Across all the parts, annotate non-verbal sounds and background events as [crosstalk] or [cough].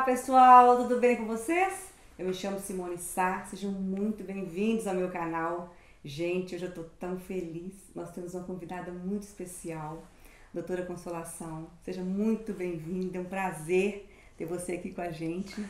Olá pessoal, tudo bem com vocês? Eu me chamo Simone Sá, sejam muito bem-vindos ao meu canal. Gente, hoje eu tô tão feliz, nós temos uma convidada muito especial, doutora Consolação. Seja muito bem-vinda, é um prazer ter você aqui com a gente.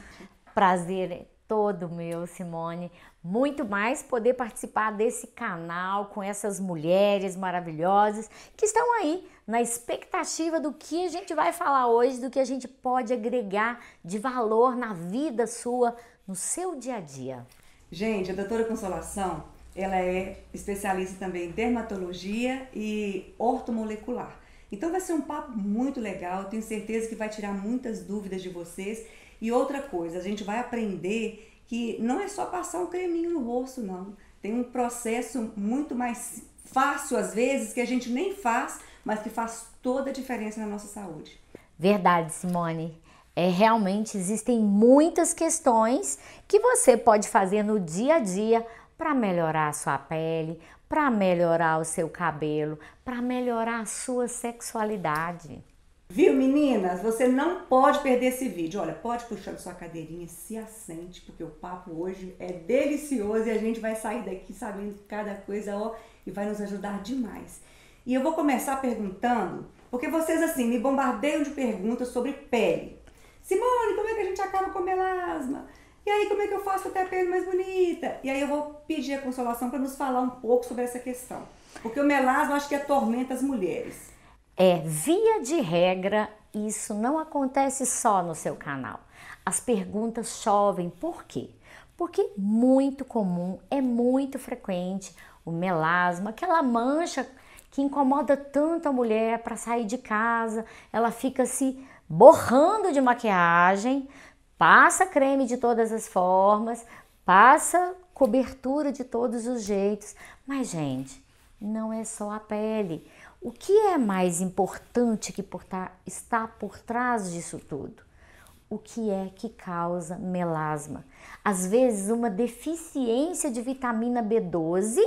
Prazer é todo meu, Simone. Muito mais poder participar desse canal com essas mulheres maravilhosas que estão aí na expectativa do que a gente vai falar hoje, do que a gente pode agregar de valor na vida sua, no seu dia a dia. Gente, a doutora Consolação, ela é especialista também em dermatologia e ortomolecular. Então vai ser um papo muito legal, tenho certeza que vai tirar muitas dúvidas de vocês. E outra coisa, a gente vai aprender que não é só passar um creminho no rosto, não. Tem um processo muito mais fácil às vezes que a gente nem faz, mas que faz toda a diferença na nossa saúde. Verdade, Simone. É, realmente existem muitas questões que você pode fazer no dia a dia para melhorar a sua pele, para melhorar o seu cabelo, para melhorar a sua sexualidade. Viu, meninas? Você não pode perder esse vídeo. Olha, pode puxar sua cadeirinha, se assente, porque o papo hoje é delicioso e a gente vai sair daqui sabendo cada coisa, ó, e vai nos ajudar demais. E eu vou começar perguntando, porque vocês assim me bombardeiam de perguntas sobre pele. Simone, como é que a gente acaba com melasma? E aí, como é que eu faço até a pele mais bonita? E aí eu vou pedir a consolação para nos falar um pouco sobre essa questão. Porque o melasma acho que atormenta as mulheres. É, via de regra, isso não acontece só no seu canal. As perguntas chovem, por quê? Porque muito comum, é muito frequente o melasma, aquela mancha que incomoda tanto a mulher para sair de casa, ela fica se borrando de maquiagem, passa creme de todas as formas, passa cobertura de todos os jeitos. Mas, gente, não é só a pele. O que é mais importante que tá, está por trás disso tudo? O que é que causa melasma? Às vezes, uma deficiência de vitamina B12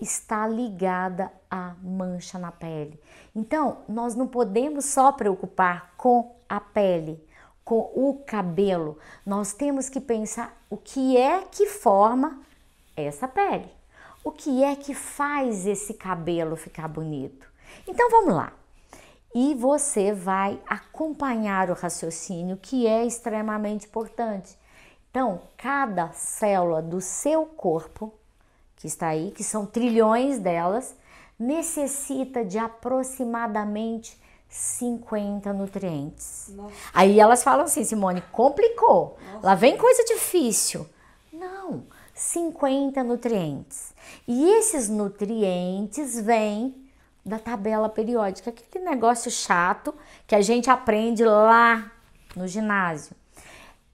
está ligada à mancha na pele. Então, nós não podemos só preocupar com a pele, com o cabelo. Nós temos que pensar o que é que forma essa pele. O que é que faz esse cabelo ficar bonito? Então vamos lá. E você vai acompanhar o raciocínio que é extremamente importante. Então, cada célula do seu corpo que está aí, que são trilhões delas, necessita de aproximadamente 50 nutrientes. Nossa. Aí elas falam assim, Simone, complicou. Nossa. Lá vem coisa difícil. Não, 50 nutrientes. E esses nutrientes vêm da tabela periódica, aquele negócio chato que a gente aprende lá no ginásio.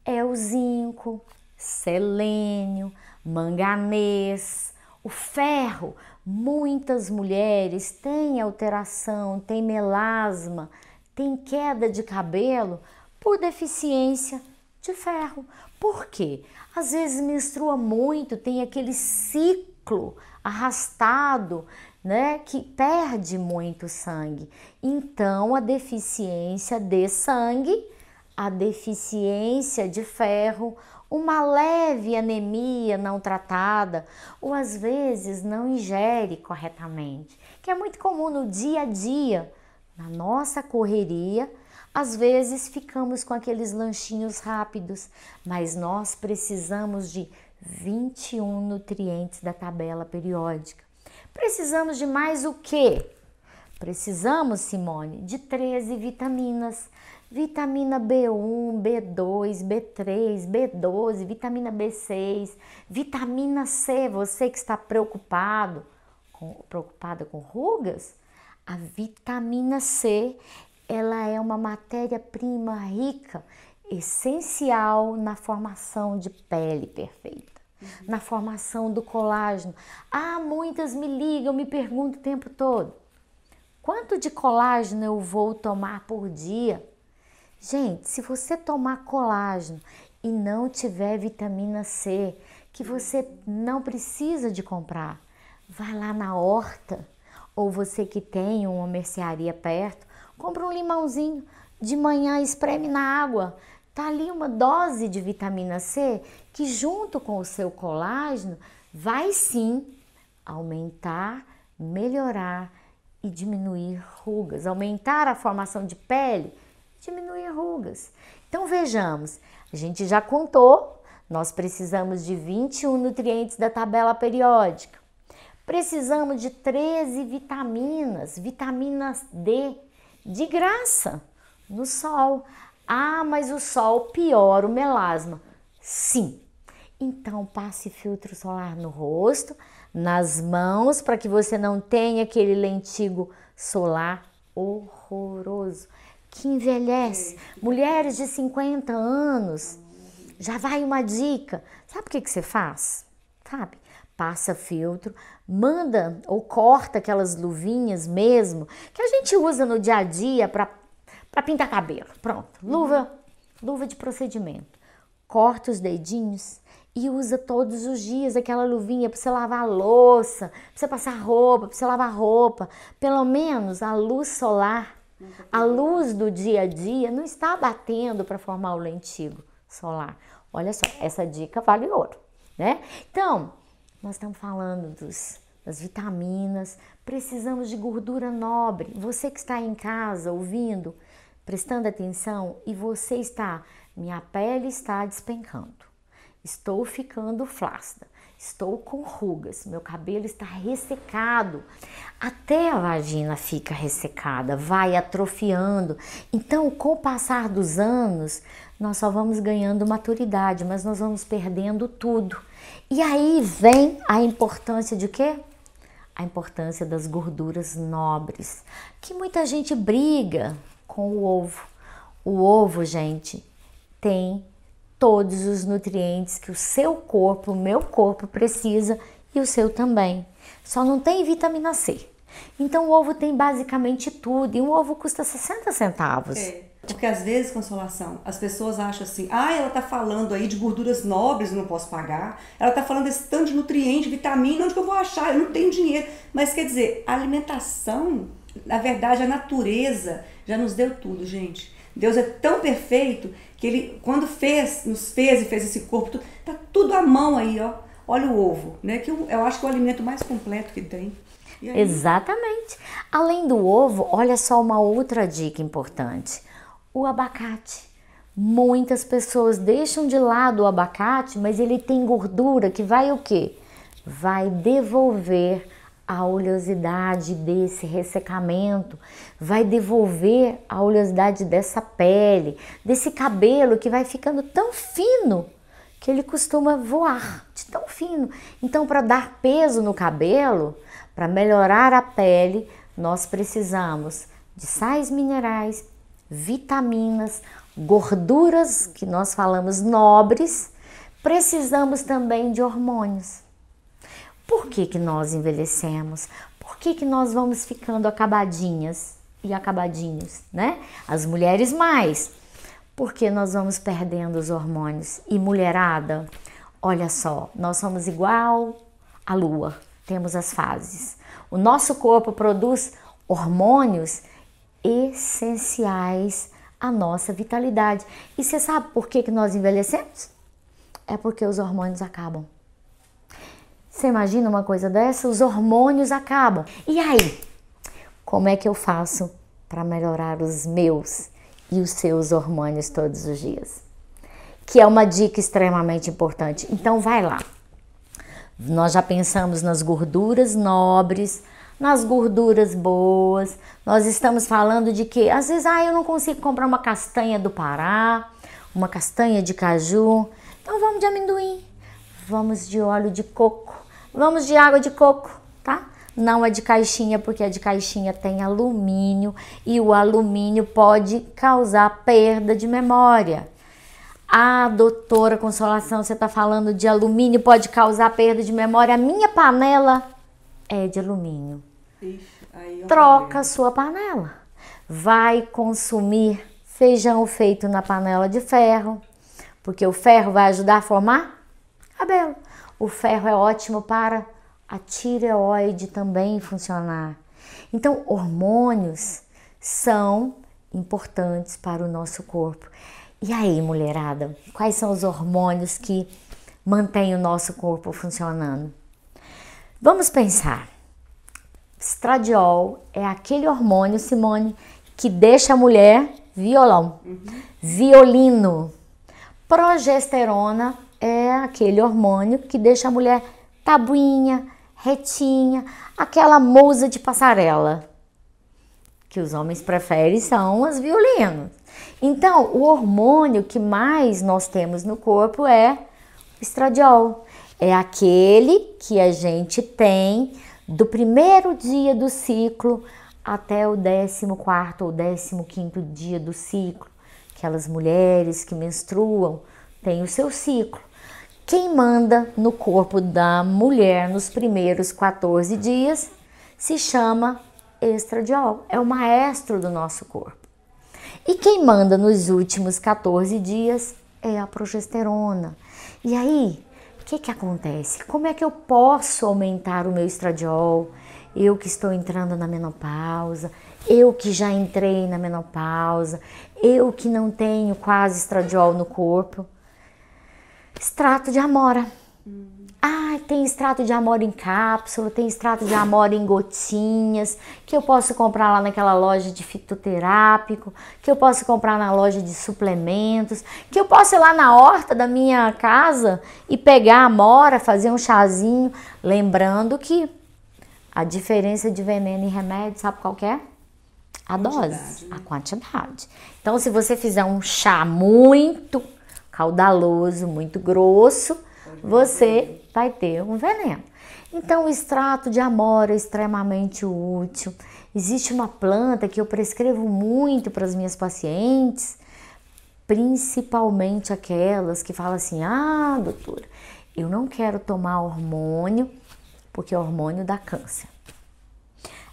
É o zinco, selênio, manganês, o ferro. Muitas mulheres têm alteração, têm melasma, têm queda de cabelo por deficiência de ferro. Por quê? Às vezes menstrua muito, tem aquele ciclo arrastado, né, que perde muito sangue. Então, a deficiência de sangue, a deficiência de ferro, uma leve anemia não tratada ou às vezes não ingere corretamente, que é muito comum no dia a dia, na nossa correria. Às vezes ficamos com aqueles lanchinhos rápidos, mas nós precisamos de 21 nutrientes da tabela periódica. Precisamos de mais o quê? Precisamos, Simone, de 13 vitaminas, vitamina B1, B2, B3, B12, vitamina B6, vitamina C, você que está preocupado com, preocupada com rugas, a vitamina C, ela é uma matéria-prima rica, essencial na formação de pele perfeita, uhum. na formação do colágeno. Ah, muitas me ligam, me perguntam o tempo todo: quanto de colágeno eu vou tomar por dia? Gente, se você tomar colágeno e não tiver vitamina C, que você não precisa de comprar, vai lá na horta ou você que tem uma mercearia perto, compra um limãozinho de manhã, espreme na água. Tá ali uma dose de vitamina C que junto com o seu colágeno vai sim aumentar, melhorar e diminuir rugas, aumentar a formação de pele diminuir rugas. Então vejamos, a gente já contou, nós precisamos de 21 nutrientes da tabela periódica. Precisamos de 13 vitaminas, vitaminas D, de graça, no sol. Ah, mas o sol piora o melasma. Sim. Então passe filtro solar no rosto, nas mãos, para que você não tenha aquele lentigo solar horroroso que envelhece, mulheres de 50 anos, já vai uma dica. Sabe o que, que você faz? Sabe? Passa filtro, manda ou corta aquelas luvinhas mesmo que a gente usa no dia a dia para pintar cabelo. Pronto, luva, luva de procedimento. Corta os dedinhos e usa todos os dias aquela luvinha para você lavar a louça, para você passar roupa, para você lavar roupa. Pelo menos a luz solar a luz do dia a dia não está batendo para formar o lentigo solar. Olha só, essa dica vale ouro, né? Então, nós estamos falando dos, das vitaminas, precisamos de gordura nobre. Você que está em casa ouvindo, prestando atenção e você está, minha pele está despencando, estou ficando flácida. Estou com rugas, meu cabelo está ressecado, até a vagina fica ressecada, vai atrofiando. Então, com o passar dos anos, nós só vamos ganhando maturidade, mas nós vamos perdendo tudo. E aí vem a importância de quê? A importância das gorduras nobres, que muita gente briga com o ovo. O ovo, gente, tem todos os nutrientes que o seu corpo, o meu corpo precisa e o seu também. Só não tem vitamina C. Então o ovo tem basicamente tudo e um ovo custa 60 centavos. É. Porque às vezes, consolação, as pessoas acham assim: ah, ela tá falando aí de gorduras nobres, eu não posso pagar. Ela tá falando desse tanto de nutriente, vitamina, onde que eu vou achar? Eu não tenho dinheiro. Mas quer dizer, a alimentação, na verdade, a natureza já nos deu tudo, gente. Deus é tão perfeito que ele quando fez, nos fez e fez esse corpo, tá tudo à mão aí, ó. Olha o ovo, né? Que eu, eu acho que é o alimento mais completo que tem. Exatamente. Além do ovo, olha só uma outra dica importante: o abacate. Muitas pessoas deixam de lado o abacate, mas ele tem gordura que vai o que Vai devolver a oleosidade desse ressecamento, vai devolver a oleosidade dessa pele, desse cabelo que vai ficando tão fino que ele costuma voar de tão fino. Então, para dar peso no cabelo, para melhorar a pele, nós precisamos de sais minerais, vitaminas, gorduras que nós falamos nobres, precisamos também de hormônios. Por que, que nós envelhecemos? Por que, que nós vamos ficando acabadinhas e acabadinhos, né? As mulheres mais, porque nós vamos perdendo os hormônios. E mulherada, olha só, nós somos igual à lua, temos as fases. O nosso corpo produz hormônios essenciais à nossa vitalidade. E você sabe por que, que nós envelhecemos? É porque os hormônios acabam. Você imagina uma coisa dessa? Os hormônios acabam. E aí? Como é que eu faço para melhorar os meus e os seus hormônios todos os dias? Que é uma dica extremamente importante. Então vai lá. Nós já pensamos nas gorduras nobres, nas gorduras boas. Nós estamos falando de que às vezes, ah, eu não consigo comprar uma castanha do Pará, uma castanha de caju. Então vamos de amendoim, vamos de óleo de coco, Vamos de água de coco, tá? Não é de caixinha, porque a de caixinha tem alumínio e o alumínio pode causar perda de memória. Ah, doutora Consolação, você está falando de alumínio, pode causar perda de memória. A minha panela é de alumínio. Ixi, Troca a sua panela. Vai consumir feijão feito na panela de ferro, porque o ferro vai ajudar a formar cabelo. O ferro é ótimo para a tireoide também funcionar. Então, hormônios são importantes para o nosso corpo. E aí, mulherada, quais são os hormônios que mantêm o nosso corpo funcionando? Vamos pensar. Estradiol é aquele hormônio, Simone, que deixa a mulher violão, uhum. violino. Progesterona é aquele hormônio que deixa a mulher tabuinha, retinha, aquela musa de passarela. Que os homens preferem são as violinos. Então, o hormônio que mais nós temos no corpo é o estradiol. É aquele que a gente tem do primeiro dia do ciclo até o 14 ou 15 dia do ciclo. Aquelas mulheres que menstruam têm o seu ciclo. Quem manda no corpo da mulher nos primeiros 14 dias se chama estradiol, é o maestro do nosso corpo. E quem manda nos últimos 14 dias é a progesterona. E aí, o que, que acontece? Como é que eu posso aumentar o meu estradiol? Eu que estou entrando na menopausa, eu que já entrei na menopausa, eu que não tenho quase estradiol no corpo extrato de amora. Hum. Ah, tem extrato de amora em cápsula, tem extrato de amora em gotinhas, que eu posso comprar lá naquela loja de fitoterápico, que eu posso comprar na loja de suplementos, que eu posso ir lá na horta da minha casa e pegar a amora, fazer um chazinho. Lembrando que a diferença de veneno e remédio, sabe qual é? A quantidade, dose, né? a quantidade. Então, se você fizer um chá muito caudaloso, muito grosso, você vai ter um veneno. Então, o extrato de amora é extremamente útil. Existe uma planta que eu prescrevo muito para as minhas pacientes, principalmente aquelas que falam assim: ah, doutora, eu não quero tomar hormônio, porque é hormônio dá câncer.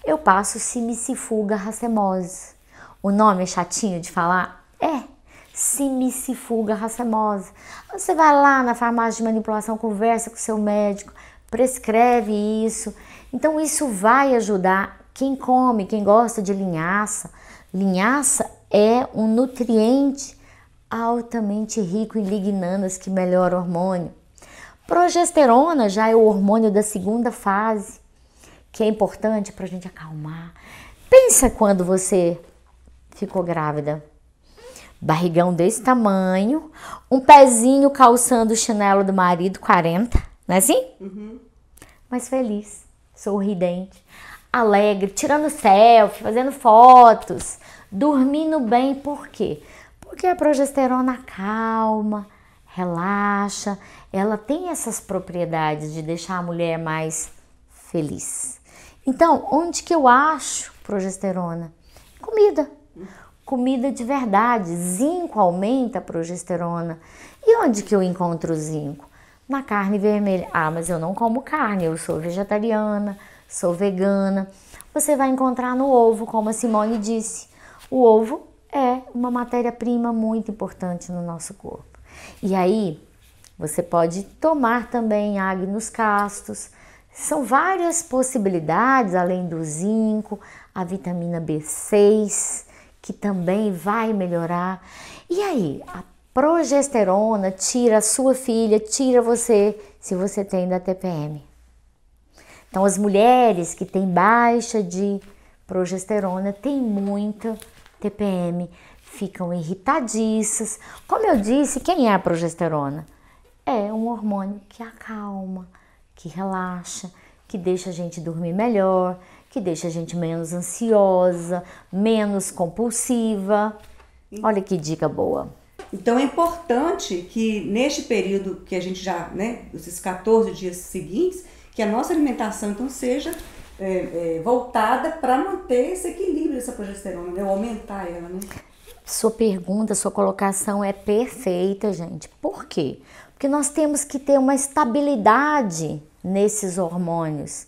Eu passo simicifuga racemose. O nome é chatinho de falar? É, simicifuga racemosa. Você vai lá na farmácia de manipulação, conversa com o seu médico, prescreve isso. Então isso vai ajudar quem come, quem gosta de linhaça. Linhaça é um nutriente altamente rico em lignanas que melhora o hormônio. Progesterona já é o hormônio da segunda fase, que é importante para a gente acalmar. Pensa quando você ficou grávida barrigão desse tamanho, um pezinho calçando o chinelo do marido, 40, não é assim? Uhum. Mas feliz, sorridente, alegre, tirando selfie, fazendo fotos, dormindo bem, por quê? Porque a progesterona calma, relaxa, ela tem essas propriedades de deixar a mulher mais feliz. Então, onde que eu acho progesterona? Comida comida de verdade. Zinco aumenta a progesterona. E onde que eu encontro zinco? Na carne vermelha. Ah, mas eu não como carne, eu sou vegetariana, sou vegana. Você vai encontrar no ovo, como a Simone disse. O ovo é uma matéria-prima muito importante no nosso corpo. E aí, você pode tomar também agnus castos. São várias possibilidades, além do zinco, a vitamina B6, que também vai melhorar. E aí, a progesterona tira a sua filha, tira você, se você tem da TPM. Então, as mulheres que têm baixa de progesterona têm muita TPM, ficam irritadiças. Como eu disse, quem é a progesterona? É um hormônio que acalma, que relaxa, que deixa a gente dormir melhor, que deixa a gente menos ansiosa, menos compulsiva. Olha que dica boa. Então é importante que neste período que a gente já, né, esses 14 dias seguintes, que a nossa alimentação então seja é, é, voltada para manter esse equilíbrio dessa progesterona, né? Ou aumentar ela, né? Sua pergunta, sua colocação é perfeita, gente. Por quê? Porque nós temos que ter uma estabilidade nesses hormônios.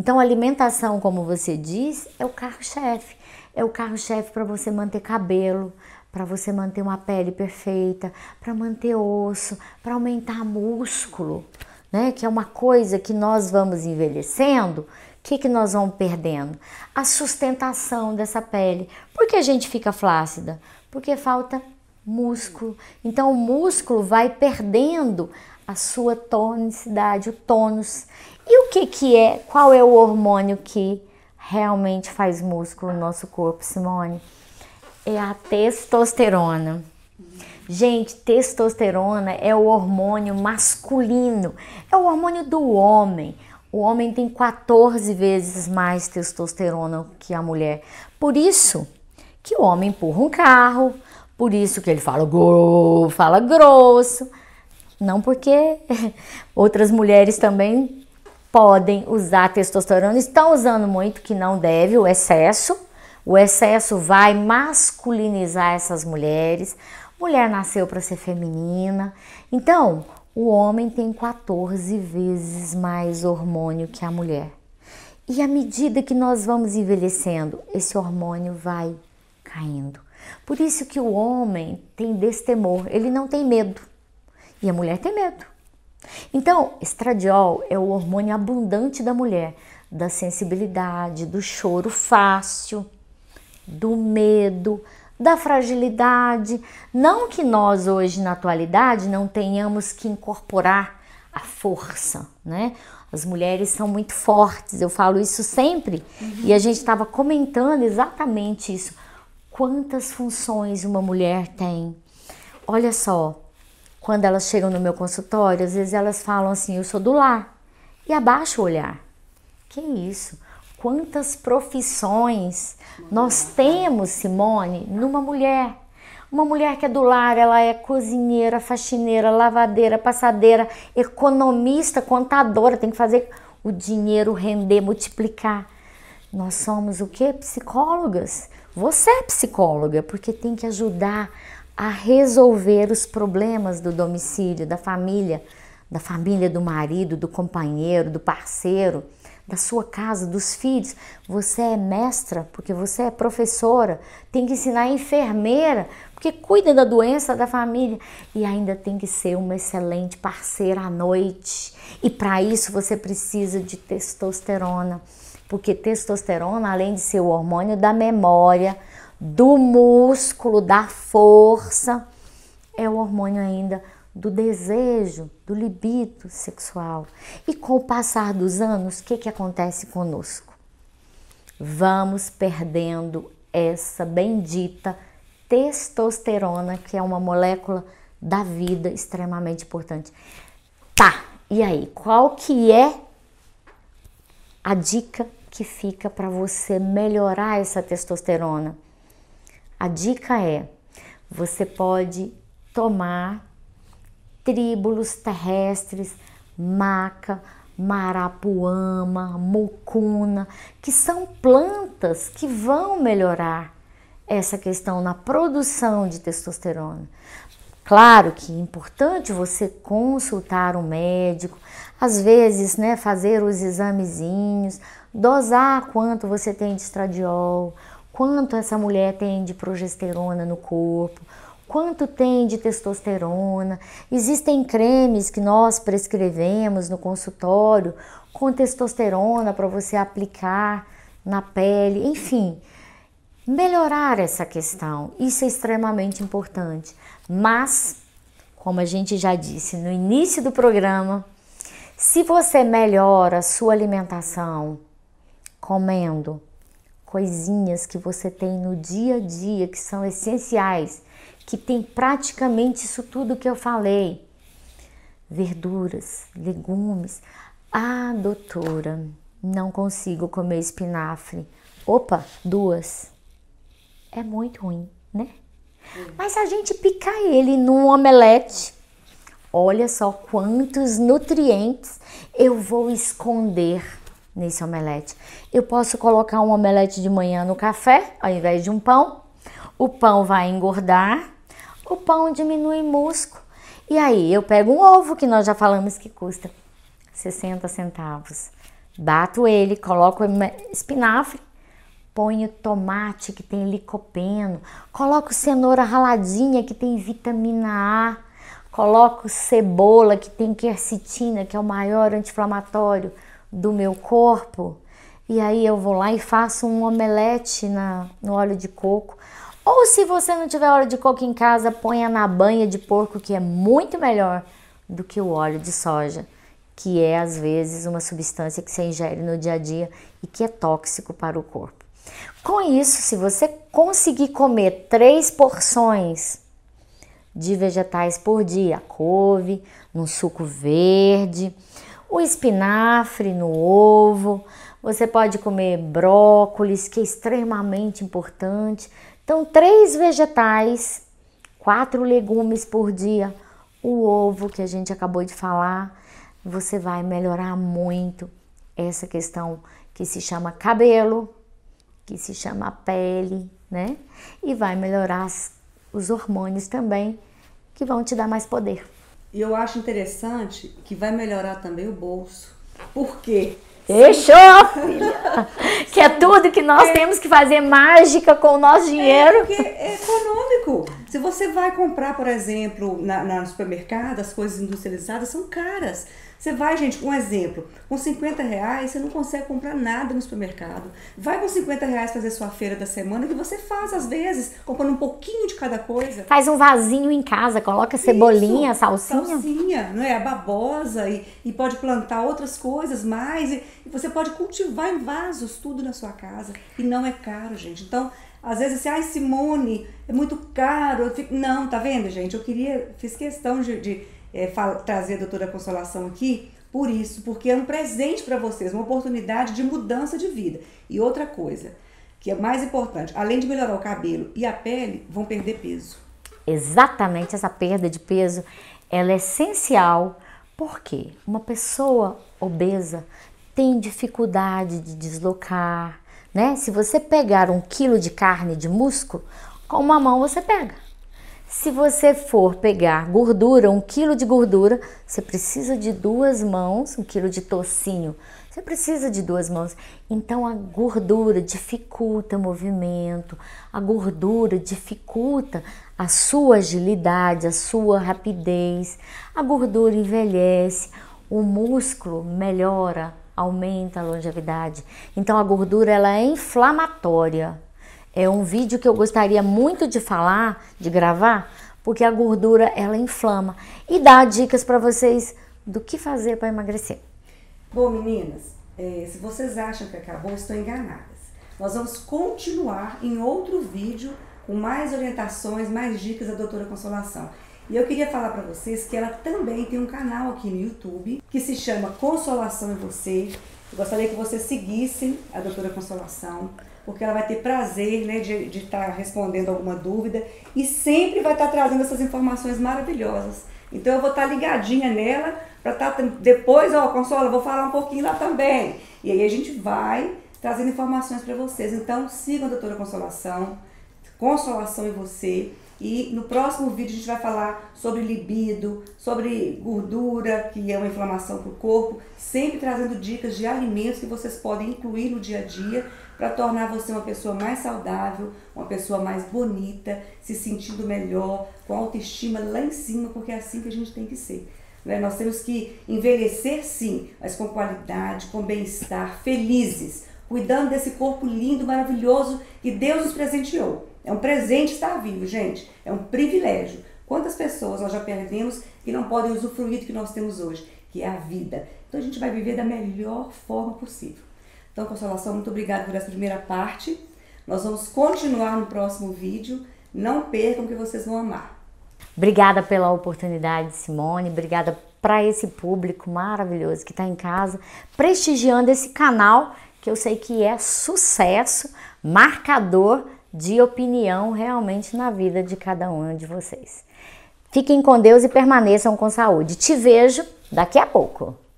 Então, alimentação, como você diz, é o carro-chefe. É o carro-chefe para você manter cabelo, para você manter uma pele perfeita, para manter osso, para aumentar músculo, né? Que é uma coisa que nós vamos envelhecendo, o que, que nós vamos perdendo? A sustentação dessa pele. Por que a gente fica flácida? Porque falta músculo. Então o músculo vai perdendo a sua tonicidade, o tônus. E o que que é? Qual é o hormônio que realmente faz músculo no nosso corpo, Simone? É a testosterona. Gente, testosterona é o hormônio masculino, é o hormônio do homem. O homem tem 14 vezes mais testosterona que a mulher. Por isso que o homem empurra um carro, por isso que ele fala, fala grosso. Não porque [laughs] outras mulheres também podem usar testosterona, estão usando muito, que não deve, o excesso. O excesso vai masculinizar essas mulheres. Mulher nasceu para ser feminina. Então, o homem tem 14 vezes mais hormônio que a mulher. E à medida que nós vamos envelhecendo, esse hormônio vai caindo. Por isso que o homem tem destemor, ele não tem medo. E a mulher tem medo. Então, estradiol é o hormônio abundante da mulher, da sensibilidade, do choro fácil, do medo, da fragilidade. Não que nós hoje na atualidade não tenhamos que incorporar a força, né? As mulheres são muito fortes, eu falo isso sempre. Uhum. E a gente estava comentando exatamente isso. Quantas funções uma mulher tem? Olha só, quando elas chegam no meu consultório, às vezes elas falam assim: eu sou do lar. E abaixa o olhar. Que isso? Quantas profissões nós temos, Simone, numa mulher. Uma mulher que é do lar, ela é cozinheira, faxineira, lavadeira, passadeira, economista, contadora, tem que fazer o dinheiro render, multiplicar. Nós somos o que? Psicólogas. Você é psicóloga, porque tem que ajudar a resolver os problemas do domicílio, da família, da família do marido, do companheiro, do parceiro, da sua casa, dos filhos. Você é mestra porque você é professora, tem que ensinar enfermeira porque cuida da doença da família e ainda tem que ser uma excelente parceira à noite. E para isso você precisa de testosterona, porque testosterona, além de ser o hormônio da memória, do músculo, da força, é o hormônio ainda do desejo, do libido sexual. E com o passar dos anos, o que, que acontece conosco? Vamos perdendo essa bendita testosterona, que é uma molécula da vida extremamente importante. Tá, e aí, qual que é a dica que fica para você melhorar essa testosterona? A dica é: você pode tomar tríbulos terrestres, maca, marapuama, mucuna, que são plantas que vão melhorar essa questão na produção de testosterona. Claro que é importante você consultar um médico, às vezes, né, fazer os examezinhos, dosar quanto você tem de estradiol, quanto essa mulher tem de progesterona no corpo, quanto tem de testosterona. Existem cremes que nós prescrevemos no consultório com testosterona para você aplicar na pele, enfim. Melhorar essa questão, isso é extremamente importante. Mas, como a gente já disse no início do programa, se você melhora a sua alimentação comendo coisinhas que você tem no dia a dia que são essenciais, que tem praticamente isso tudo que eu falei: verduras, legumes. Ah, doutora, não consigo comer espinafre. Opa, duas. É muito ruim, né? Mas a gente picar ele num omelete, olha só quantos nutrientes eu vou esconder nesse omelete. Eu posso colocar um omelete de manhã no café, ao invés de um pão. O pão vai engordar, o pão diminui músculo. E aí eu pego um ovo, que nós já falamos que custa 60 centavos. Bato ele, coloco espinafre, ponho tomate que tem licopeno, coloco cenoura raladinha que tem vitamina A, coloco cebola que tem quercetina, que é o maior anti-inflamatório do meu corpo. E aí eu vou lá e faço um omelete na, no óleo de coco. Ou se você não tiver óleo de coco em casa, ponha na banha de porco, que é muito melhor do que o óleo de soja, que é às vezes uma substância que você ingere no dia a dia e que é tóxico para o corpo. Com isso, se você conseguir comer três porções de vegetais por dia, couve, num suco verde, o espinafre no ovo, você pode comer brócolis, que é extremamente importante. Então, três vegetais, quatro legumes por dia, o ovo que a gente acabou de falar, você vai melhorar muito essa questão que se chama cabelo, que se chama pele, né? E vai melhorar os hormônios também, que vão te dar mais poder. E eu acho interessante que vai melhorar também o bolso. Por quê? Deixou, filha! [laughs] que é tudo que nós é, temos que fazer mágica com o nosso é, dinheiro. É, porque é econômico. Se você vai comprar, por exemplo, na, na, no supermercado, as coisas industrializadas são caras. Você vai, gente, um exemplo, com 50 reais você não consegue comprar nada no supermercado. Vai com 50 reais fazer sua feira da semana, que você faz às vezes, comprando um pouquinho de cada coisa. Faz um vasinho em casa, coloca cebolinha, Isso, salsinha. Salsinha, não é? A babosa e, e pode plantar outras coisas mais. E, e você pode cultivar em vasos tudo na sua casa. E não é caro, gente. Então, às vezes assim, ai Simone, é muito caro. Não, tá vendo, gente? Eu queria, fiz questão de, de é, trazer a doutora Consolação aqui por isso, porque é um presente para vocês, uma oportunidade de mudança de vida. E outra coisa, que é mais importante, além de melhorar o cabelo e a pele, vão perder peso. Exatamente, essa perda de peso, ela é essencial, porque uma pessoa obesa tem dificuldade de deslocar, né? Se você pegar um quilo de carne de músculo com uma mão você pega se você for pegar gordura, um quilo de gordura, você precisa de duas mãos, um quilo de tocinho, você precisa de duas mãos. Então a gordura dificulta o movimento, a gordura dificulta a sua agilidade, a sua rapidez, a gordura envelhece, o músculo melhora, aumenta a longevidade. Então a gordura ela é inflamatória é um vídeo que eu gostaria muito de falar, de gravar, porque a gordura ela inflama e dá dicas para vocês do que fazer para emagrecer. Bom, meninas, é, se vocês acham que acabou, estão enganadas. Nós vamos continuar em outro vídeo com mais orientações, mais dicas da doutora Consolação. E eu queria falar para vocês que ela também tem um canal aqui no YouTube que se chama Consolação em Você. Eu gostaria que vocês seguissem a doutora Consolação porque ela vai ter prazer né, de estar tá respondendo alguma dúvida e sempre vai estar tá trazendo essas informações maravilhosas. Então eu vou estar tá ligadinha nela para estar tá depois, ó, Consola, vou falar um pouquinho lá também. E aí a gente vai trazendo informações para vocês. Então sigam a Doutora Consolação, Consolação em você. E no próximo vídeo a gente vai falar sobre libido, sobre gordura, que é uma inflamação para o corpo, sempre trazendo dicas de alimentos que vocês podem incluir no dia a dia para tornar você uma pessoa mais saudável, uma pessoa mais bonita, se sentindo melhor, com autoestima lá em cima, porque é assim que a gente tem que ser. Né? Nós temos que envelhecer sim, mas com qualidade, com bem-estar, felizes, cuidando desse corpo lindo, maravilhoso que Deus nos presenteou. É um presente estar vivo, gente. É um privilégio. Quantas pessoas nós já perdemos que não podem usufruir do que nós temos hoje, que é a vida. Então a gente vai viver da melhor forma possível. Então, Consolação, muito obrigada por essa primeira parte. Nós vamos continuar no próximo vídeo. Não percam que vocês vão amar. Obrigada pela oportunidade, Simone. Obrigada para esse público maravilhoso que está em casa, prestigiando esse canal que eu sei que é sucesso, marcador de opinião realmente na vida de cada um de vocês. Fiquem com Deus e permaneçam com saúde. Te vejo daqui a pouco.